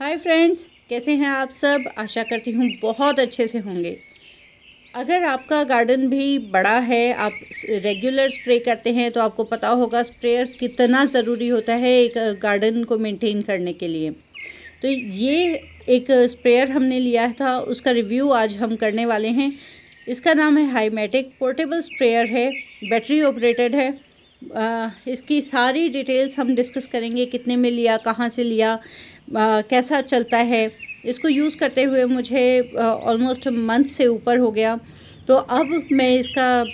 hi friends कैसे हैं आप सब आशा करती हूँ बहुत अच्छे से होंगे अगर आपका गार्डन भी बड़ा है आप रेगुलर स्प्रे करते हैं तो आपको पता होगा स्प्रेयर कितना ज़रूरी होता है एक गार्डन को मेंटेन करने के लिए तो ये एक स्प्रेयर हमने लिया था उसका रिव्यू आज हम करने वाले हैं इसका नाम है हाईमेटिक पोर्टेबल स्प्रेयर है बैटरी ऑपरेटेड है आ, इसकी सारी डिटेल्स हम डिस्कस करेंगे कितने में लिया कहाँ से लिया आ, कैसा चलता है इसको यूज़ करते हुए मुझे ऑलमोस्ट मंथ से ऊपर हो गया तो अब मैं इसका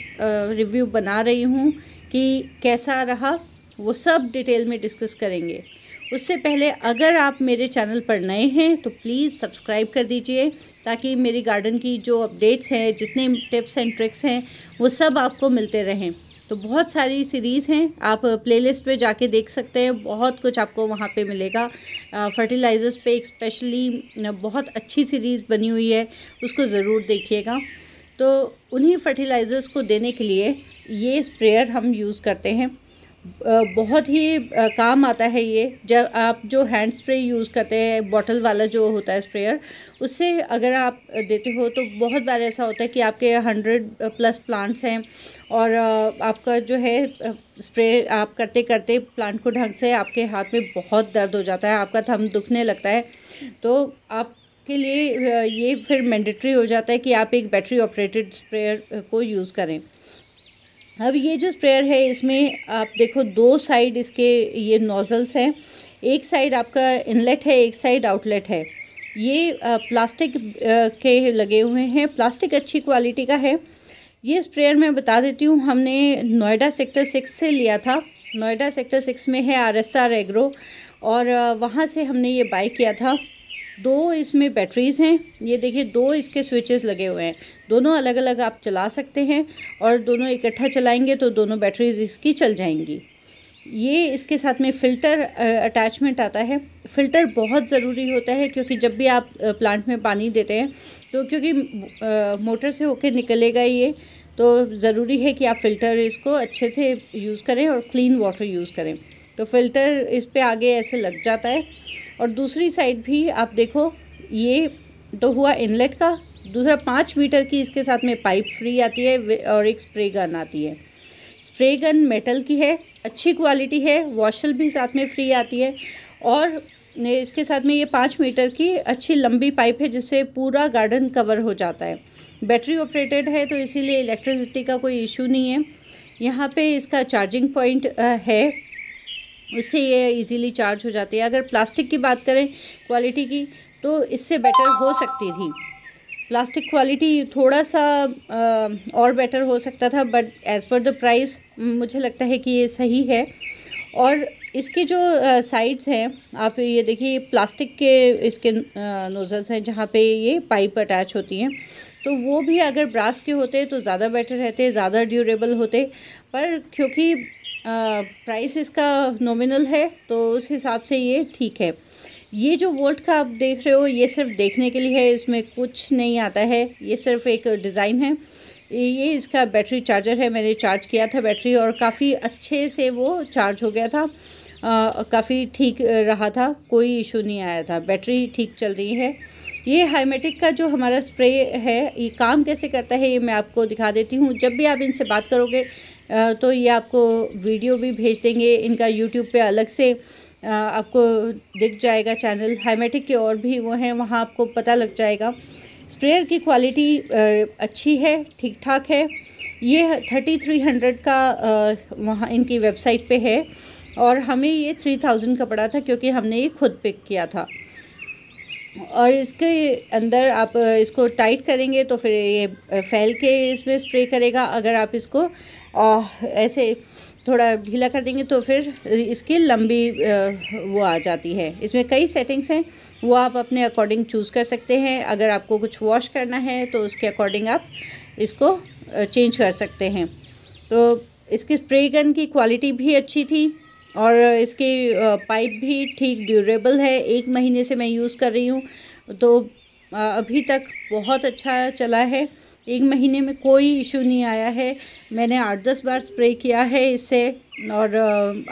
रिव्यू बना रही हूँ कि कैसा रहा वो सब डिटेल में डिस्कस करेंगे उससे पहले अगर आप मेरे चैनल पर नए हैं तो प्लीज़ सब्सक्राइब कर दीजिए ताकि मेरी गार्डन की जो अपडेट्स हैं जितने टिप्स एंड ट्रिक्स हैं वो सब आपको मिलते रहें तो बहुत सारी सीरीज़ हैं आप प्लेलिस्ट पे जाके देख सकते हैं बहुत कुछ आपको वहाँ पे मिलेगा फर्टिलाइज़र्स पे एक स्पेशली बहुत अच्छी सीरीज़ बनी हुई है उसको ज़रूर देखिएगा तो उन्हीं फर्टिलाइज़र्स को देने के लिए ये स्प्रेयर हम यूज़ करते हैं बहुत ही काम आता है ये जब आप जो हैंड स्प्रे यूज़ करते हैं बॉटल वाला जो होता है स्प्रेयर उससे अगर आप देते हो तो बहुत बार ऐसा होता है कि आपके हंड्रेड प्लस प्लांट्स हैं और आपका जो है स्प्रे आप करते करते प्लांट को ढंग से आपके हाथ में बहुत दर्द हो जाता है आपका थम दुखने लगता है तो आप के लिए ये फिर मैंडेटरी हो जाता है कि आप एक बैटरी ऑपरेटेड स्प्रेयर को यूज़ करें अब ये जो स्प्रेयर है इसमें आप देखो दो साइड इसके ये नोज़ल्स हैं एक साइड आपका इनलेट है एक साइड आउटलेट है ये प्लास्टिक के लगे हुए हैं प्लास्टिक अच्छी क्वालिटी का है ये स्प्रेयर मैं बता देती हूँ हमने नोएडा सेक्टर सिक्स से लिया था नोएडा सेक्टर सिक्स में है आर एस आर एग्रो और वहाँ से हमने ये बाई किया था दो इसमें बैटरीज़ हैं ये देखिए दो इसके स्विचेस लगे हुए हैं दोनों अलग अलग आप चला सकते हैं और दोनों इकट्ठा चलाएंगे तो दोनों बैटरीज़ इसकी चल जाएंगी ये इसके साथ में फ़िल्टर अटैचमेंट आता है फ़िल्टर बहुत ज़रूरी होता है क्योंकि जब भी आप प्लांट में पानी देते हैं तो क्योंकि मोटर से होके निकलेगा ये तो ज़रूरी है कि आप फ़िल्टर इसको अच्छे से यूज़ करें और क्लीन वाटर यूज़ करें तो फिल्टर इस पर आगे ऐसे लग जाता है और दूसरी साइड भी आप देखो ये तो हुआ इनलेट का दूसरा पाँच मीटर की इसके साथ में पाइप फ्री आती है और एक स्प्रे गन आती है स्प्रे गन मेटल की है अच्छी क्वालिटी है वॉशल भी साथ में फ्री आती है और इसके साथ में ये पाँच मीटर की अच्छी लंबी पाइप है जिससे पूरा गार्डन कवर हो जाता है बैटरी ऑपरेटेड है तो इसीलिए इलेक्ट्रिसिटी का कोई इशू नहीं है यहाँ पे इसका चार्जिंग पॉइंट है इससे ये इजीली चार्ज हो जाती है अगर प्लास्टिक की बात करें क्वालिटी की तो इससे बेटर हो सकती थी प्लास्टिक क्वालिटी थोड़ा सा आ, और बेटर हो सकता था but as per the price मुझे लगता है कि ये सही है और इसके जो साइड्स हैं आप ये देखिए प्लास्टिक के इसके नोज़ल्स हैं जहाँ पे ये पाइप अटैच होती हैं तो वो भी अगर ब्रास के होते तो ज़्यादा बेटर रहते ज़्यादा ड्यूरेबल होते पर क्योंकि प्राइस इसका नॉमिनल है तो उस हिसाब से ये ठीक है ये जो वोल्ट का आप देख रहे हो ये सिर्फ देखने के लिए है इसमें कुछ नहीं आता है ये सिर्फ एक डिज़ाइन है ये इसका बैटरी चार्जर है मैंने चार्ज किया था बैटरी और काफ़ी अच्छे से वो चार्ज हो गया था काफ़ी ठीक रहा था कोई इशू नहीं आया था बैटरी ठीक चल रही है ये हाइमेटिक का जो हमारा स्प्रे है ये काम कैसे करता है ये मैं आपको दिखा देती हूँ जब भी आप इनसे बात करोगे तो ये आपको वीडियो भी भेज देंगे इनका यूट्यूब पे अलग से आपको दिख जाएगा चैनल हाइमेटिक के और भी वो हैं वहाँ आपको पता लग जाएगा स्प्रेयर की क्वालिटी अच्छी है ठीक ठाक है ये थर्टी थ्री हंड्रेड का वहाँ इनकी वेबसाइट पे है और हमें ये थ्री थाउजेंड का पड़ा था क्योंकि हमने ये खुद पिक किया था और इसके अंदर आप इसको टाइट करेंगे तो फिर ये फैल के इसमें स्प्रे करेगा अगर आप इसको ऐसे थोड़ा ढीला कर देंगे तो फिर इसकी लंबी वो आ जाती है इसमें कई सेटिंग्स हैं वो आप अपने अकॉर्डिंग चूज़ कर सकते हैं अगर आपको कुछ वॉश करना है तो उसके अकॉर्डिंग आप इसको चेंज कर सकते हैं तो इसकी स्प्रे गन की क्वालिटी भी अच्छी थी और इसकी पाइप भी ठीक ड्यूरेबल है एक महीने से मैं यूज़ कर रही हूँ तो अभी तक बहुत अच्छा चला है एक महीने में कोई इशू नहीं आया है मैंने आठ दस बार स्प्रे किया है इससे और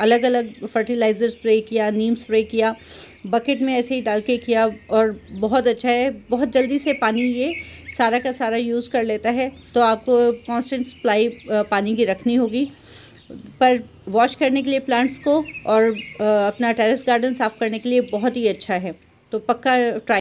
अलग अलग फर्टिलाइज़र स्प्रे किया नीम स्प्रे किया बकेट में ऐसे ही डाल के किया और बहुत अच्छा है बहुत जल्दी से पानी ये सारा का सारा यूज़ कर लेता है तो आपको कांस्टेंट सप्लाई पानी की रखनी होगी पर वॉश करने के लिए प्लांट्स को और अपना टेरेस गार्डन साफ़ करने के लिए बहुत ही अच्छा है तो पक्का ट्राई